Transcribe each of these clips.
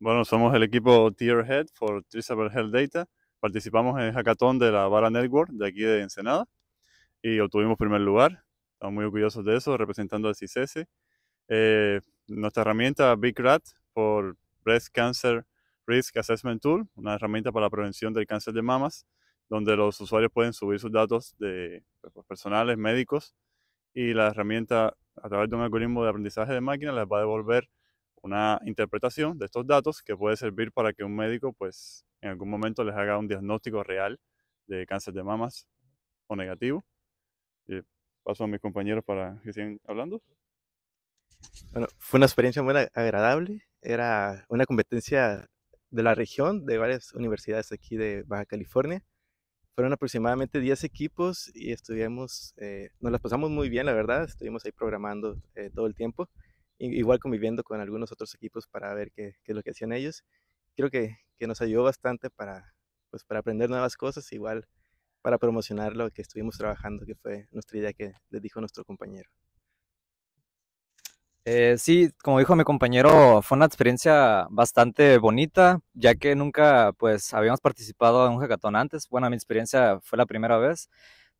Bueno, somos el equipo head for Traceable Health Data. Participamos en el hackathon de la Vara Network de aquí de Ensenada y obtuvimos primer lugar. Estamos muy orgullosos de eso, representando al CICESE. Eh, nuestra herramienta BigRat por Breast Cancer Risk Assessment Tool, una herramienta para la prevención del cáncer de mamas, donde los usuarios pueden subir sus datos de, pues, pues, personales, médicos, y la herramienta, a través de un algoritmo de aprendizaje de máquina, les va a devolver una interpretación de estos datos que puede servir para que un médico pues en algún momento les haga un diagnóstico real de cáncer de mamas o negativo. Eh, paso a mis compañeros para que sigan hablando. Bueno, fue una experiencia muy agradable. Era una competencia de la región, de varias universidades aquí de Baja California. Fueron aproximadamente 10 equipos y estuvimos, eh, nos las pasamos muy bien, la verdad. Estuvimos ahí programando eh, todo el tiempo igual conviviendo con algunos otros equipos para ver qué, qué es lo que hacían ellos. Creo que, que, nos ayudó bastante para, pues, para aprender nuevas cosas, igual para promocionar lo que estuvimos trabajando, que fue nuestra idea que les dijo nuestro compañero. Eh, sí, como dijo mi compañero, fue una experiencia bastante bonita, ya que nunca pues habíamos participado en un hackathon antes. Bueno, mi experiencia fue la primera vez.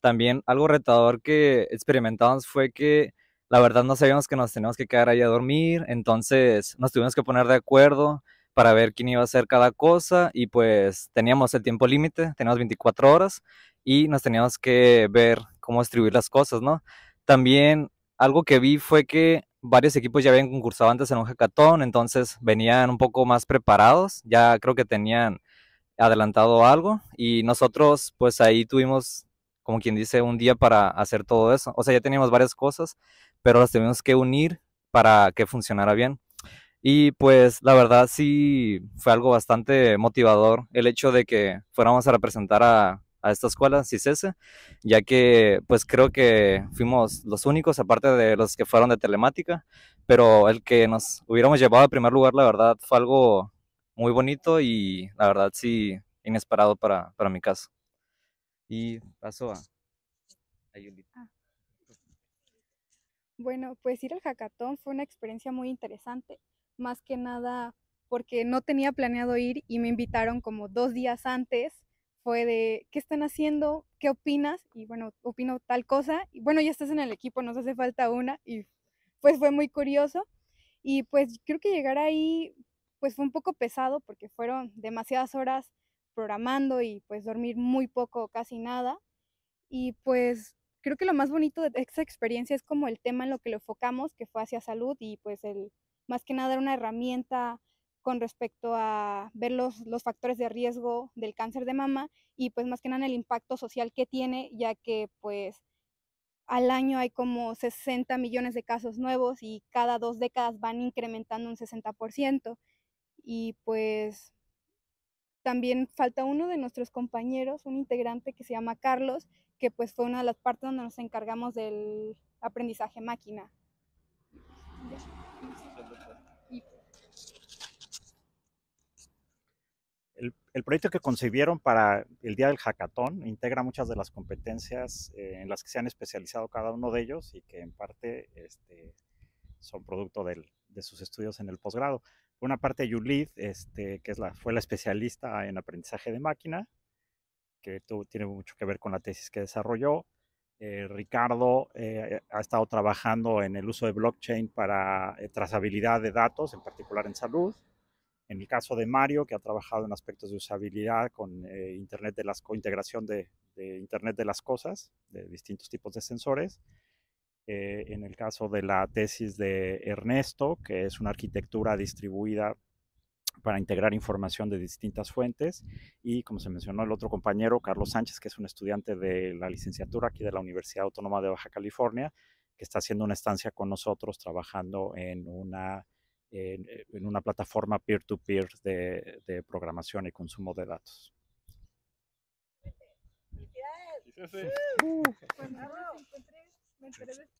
También algo retador que experimentamos fue que la verdad no sabíamos que nos teníamos que quedar ahí a dormir, entonces nos tuvimos que poner de acuerdo para ver quién iba a hacer cada cosa y pues teníamos el tiempo límite, teníamos 24 horas y nos teníamos que ver cómo distribuir las cosas, ¿no? También algo que vi fue que varios equipos ya habían concursado antes en un hackathon, entonces venían un poco más preparados, ya creo que tenían adelantado algo y nosotros pues ahí tuvimos como quien dice un día para hacer todo eso, o sea ya teníamos varias cosas, pero las tuvimos que unir para que funcionara bien. Y pues la verdad sí fue algo bastante motivador el hecho de que fuéramos a representar a, a esta escuela, cese ya que pues creo que fuimos los únicos, aparte de los que fueron de telemática, pero el que nos hubiéramos llevado a primer lugar, la verdad, fue algo muy bonito y la verdad sí inesperado para, para mi caso. Y paso a, a Yulita. Ah. Bueno, pues ir al hackathon fue una experiencia muy interesante, más que nada porque no tenía planeado ir y me invitaron como dos días antes. Fue de, ¿qué están haciendo? ¿Qué opinas? Y bueno, opino tal cosa. Y bueno, ya estás en el equipo, nos hace falta una. Y pues fue muy curioso. Y pues creo que llegar ahí pues fue un poco pesado porque fueron demasiadas horas programando y pues dormir muy poco, casi nada. Y pues creo que lo más bonito de esta experiencia es como el tema en lo que lo enfocamos, que fue hacia salud y pues el, más que nada era una herramienta con respecto a ver los, los, factores de riesgo del cáncer de mama y pues más que nada el impacto social que tiene, ya que pues al año hay como 60 millones de casos nuevos y cada dos décadas van incrementando un 60%. Y pues también falta uno de nuestros compañeros, un integrante que se llama Carlos, que pues fue una de las partes donde nos encargamos del aprendizaje máquina. El, proyecto que concibieron para el día del hackathon integra muchas de las competencias eh, en las que se han especializado cada uno de ellos y que en parte este, son producto de sus estudios en el posgrado. una parte, Yulid, este, que es la, fue la especialista en aprendizaje de máquina, que tiene mucho que ver con la tesis que desarrolló. Eh, Ricardo eh, eh, ha estado trabajando en el uso de blockchain para trazabilidad de datos, en particular en salud. En el caso de Mario, que ha trabajado en aspectos de usabilidad con Internet de las integración de, de, Internet de las cosas, de distintos tipos de sensores. en el caso de la tesis de Ernesto, que es una arquitectura distribuida para integrar información de distintas fuentes y, como se mencionó el otro compañero, Carlos Sánchez, que es un estudiante de la licenciatura aquí de la Universidad Autónoma de Baja California, que está haciendo una estancia con nosotros trabajando en una, en, eh, una plataforma peer-to-peer de, programación y consumo de datos.